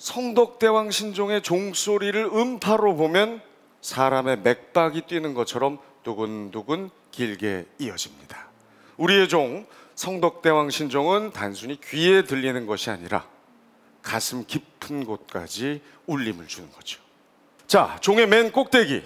성덕대왕 신종의 종소리를 음파로 보면 사람의 맥박이 뛰는 것처럼 두근두근 길게 이어집니다. 우리의 종 성덕대왕 신종은 단순히 귀에 들리는 것이 아니라 가슴 깊은 곳까지 울림을 주는 거죠. 자, 종의 맨 꼭대기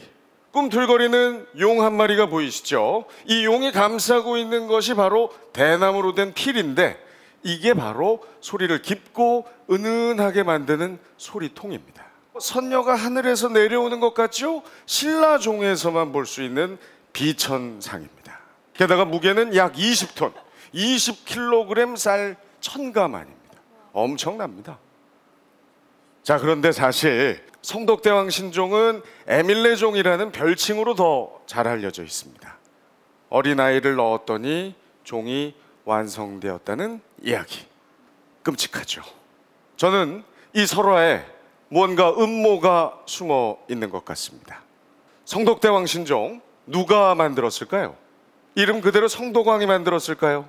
꿈틀거리는 용 한 마리가 보이시죠? 이 용이 감싸고 있는 것이 바로 대나무로 된 필인데 이게 바로 소리를 깊고 은은하게 만드는 소리통입니다. 선녀가 하늘에서 내려오는 것같죠 신라종에서만 볼 수 있는 비천상입니다. 게다가 무게는 약 20톤, 20kg 쌀 천가만입니다. 엄청납니다. 자, 그런데 사실 성덕대왕 신종은 에밀레종이라는 별칭으로 더 잘 알려져 있습니다. 어린아이를 넣었더니 종이 완성되었다는 이야기. 끔찍하죠. 저는 이 설화에 무언가 음모가 숨어 있는 것 같습니다. 성덕대왕 신종 누가 만들었을까요? 이름 그대로 성덕왕이 만들었을까요?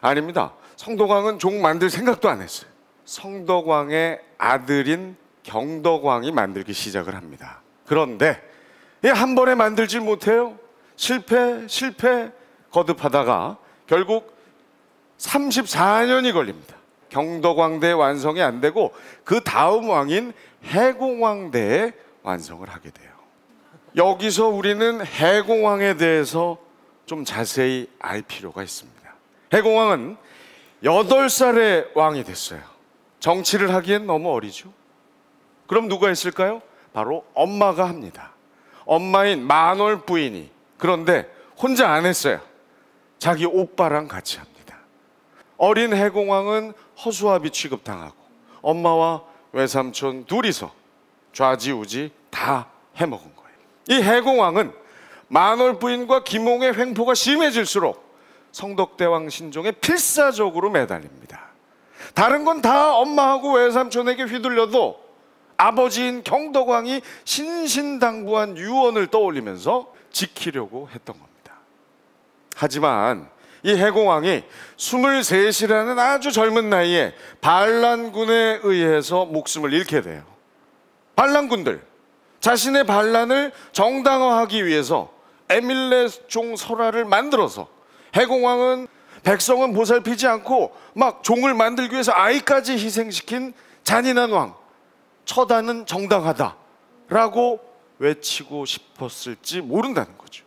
아닙니다. 성덕왕은 종 만들 생각도 안 했어요. 성덕왕의 아들인 경덕왕이 만들기 시작을 합니다. 그런데 예, 한 번에 만들지 못해요. 실패, 실패 거듭하다가 결국 34년이 걸립니다. 경덕왕대 완성이 안 되고 그 다음 왕인 해공왕대에 완성을 하게 돼요. 여기서 우리는 해공왕에 대해서 좀 자세히 알 필요가 있습니다. 해공왕은 8살의 왕이 됐어요. 정치를 하기엔 너무 어리죠. 그럼 누가 있을까요 바로 엄마가 합니다. 엄마인 만월 부인이. 그런데 혼자 안 했어요. 자기 오빠랑 같이 합니다. 어린 해공왕은 허수아비 취급당하고 엄마와 외삼촌 둘이서 좌지우지 다 해먹은 거예요. 이 해공왕은 만월 부인과 김홍의 횡포가 심해질수록 성덕대왕 신종에 필사적으로 매달립니다. 다른 건 다 엄마하고 외삼촌에게 휘둘려도 아버지인 경덕왕이 신신당부한 유언을 떠올리면서 지키려고 했던 겁니다. 하지만 이 해공왕이 23시라는 아주 젊은 나이에 반란군에 의해서 목숨을 잃게 돼요. 반란군들 자신의 반란을 정당화하기 위해서 에밀레 종 설화를 만들어서 해공왕은 백성은 보살피지 않고 막 종을 만들기 위해서 아이까지 희생시킨 잔인한 왕 처단은 정당하다라고 외치고 싶었을지 모른다는 거죠.